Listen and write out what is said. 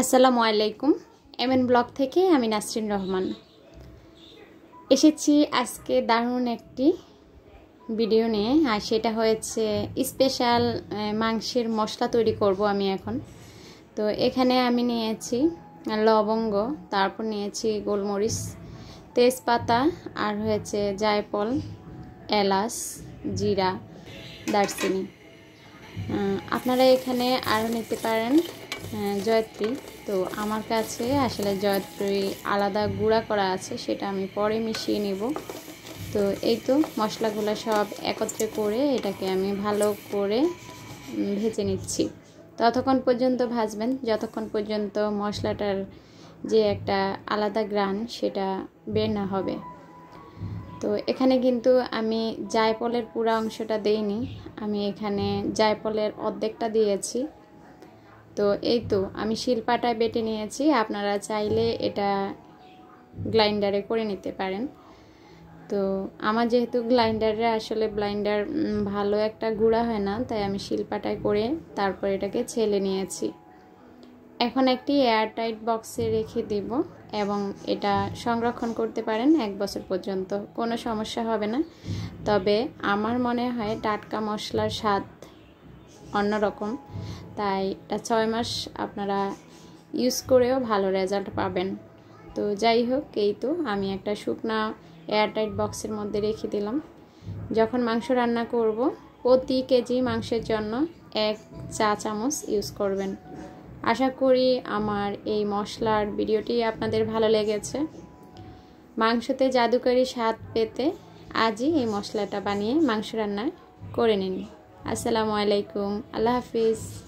আসসালামু আলাইকুম M N blog থেকে আমি নাসরিন রহমান এসেছি আজকে দারুণ একটি ভিডিও নিয়ে আর সেটা হয়েছে স্পেশাল মাংসের মশলা তৈরি করব আমি এখন তো এখানে আমি নিয়েছি লবঙ্গ তারপর নিয়েছি গোলমরিচ তেজপাতা আর হয়েছে জায়ফল এলাচ জিরা দারচিনি আপনারা এখানে আরও নিতে পারেন হ্যাঁ, জয়ত্রী তো আমার কাছে আসলে জয়ত্রী আলাদা গুঁড়া করা আছে সেটা আমি পরে মিশিয়ে নেব তো এই তো মশলাগুলো সব একত্রে করে এটাকে আমি ভালো করে ভেজে নিচ্ছি ততক্ষণ পর্যন্ত ভাজবেন যতক্ষণ পর্যন্ত মশলাটার যে একটা আলাদা গ্রান সেটা বের না হবে তো এখানে কিন্তু আমি জায়ফলের পুরা অংশটা দেইনি আমি এখানে জায়ফলের অর্ধেকটা দিয়েছি তো এই তো আমি শিলপাটা বেটে নিয়েছি আপনারা চাইলে এটা গ্লাইন্ডারে করে নিতে পারেন তো আমার যেহেতু গ্লাইন্ডারে আসলে ব্লাইন্ডার ভালো একটা গুঁড়া হয় না তাই আমি শিলপাটায় করে তারপর এটাকে ছেলে নিয়েছি এখন একটি এয়ারটাইট বক্সে রেখে দেব এবং এটা সংরক্ষণ করতে পারেন এক বছর পর্যন্ত কোনো সমস্যা হবে না তবে আমার মনে হয় টাটকা মশলার স্বাদ অন্যরকম তাই এটা ছয় মাস আপনারা ইউজ করেও ভালো রেজাল্ট পাবেন তো যাই হোক এই তো আমি একটা শুকনা এয়ারটাইট বক্সের মধ্যে রেখে দিলাম যখন মাংস রান্না করব প্রতি কেজি মাংসের জন্য এক চা চামচ ইউজ করবেন আশা করি আমার এই মশলার ভিডিওটি আপনাদের ভালো লেগেছে মাংসতে জাদুকরি স্বাদ পেতে আজই এই মশলাটা বানিয়ে মাংস রান্না করে নিন আসসালামু আলাইকুম আল্লাহ হাফিজ